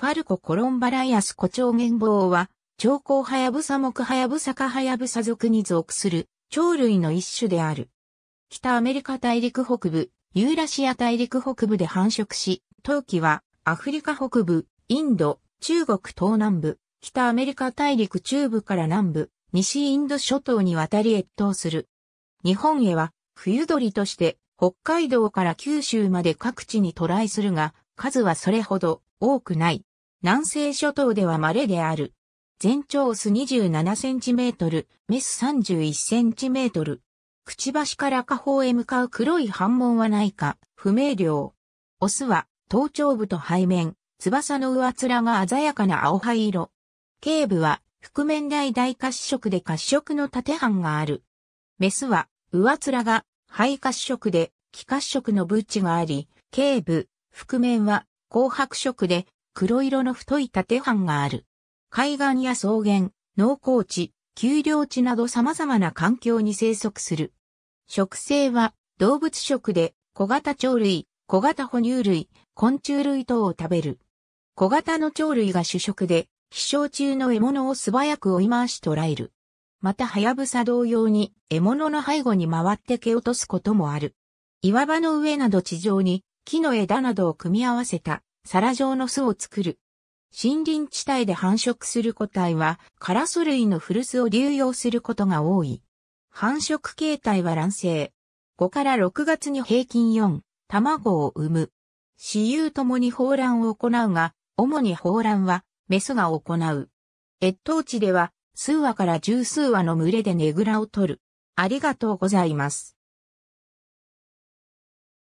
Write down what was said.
ファルコ・コロンバライアスゲンボウは、長江ハヤブサ木ハヤブサカハヤブサ属に属する鳥類の一種である。北アメリカ大陸北部、ユーラシア大陸北部で繁殖し、冬季はアフリカ北部、インド、中国東南部、北アメリカ大陸中部から南部、西インド諸島に渡り越冬する。日本へは冬鳥として北海道から九州まで各地に渡来するが、数はそれほど多くない。南西諸島では稀である。全長オス2 7ンチメートル、メス3 1トル。くちばしから下方へ向かう黒い反紋はないか、不明瞭。オスは頭頂部と背面、翼の上面が鮮やかな青灰色。頸部は覆面大大褐色で褐色の縦半がある。メスは上面が肺褐色で気褐色のブッチがあり、頸部、覆面は紅白色で黒色の太い縦板がある。海岸や草原、農耕地、丘陵地など様々な環境に生息する。植生は動物食で小型鳥類、小型哺乳類、昆虫類等を食べる。小型の鳥類が主食で、飛翔中の獲物を素早く追い回し捕らえる。また、ハヤブサ同様に獲物の背後に回って蹴落とすこともある。岩場の上など地上に木の枝などを組み合わせた皿状の巣を作る。森林地帯で繁殖する個体は、カラス類の古巣を流用することが多い。繁殖形態は卵生。5から6月に平均4、卵を産む。雌雄ともに放卵を行うが、主に放卵は、メスが行う。越冬地では、数羽から十数羽の群れでねぐらを取る。ありがとうございます。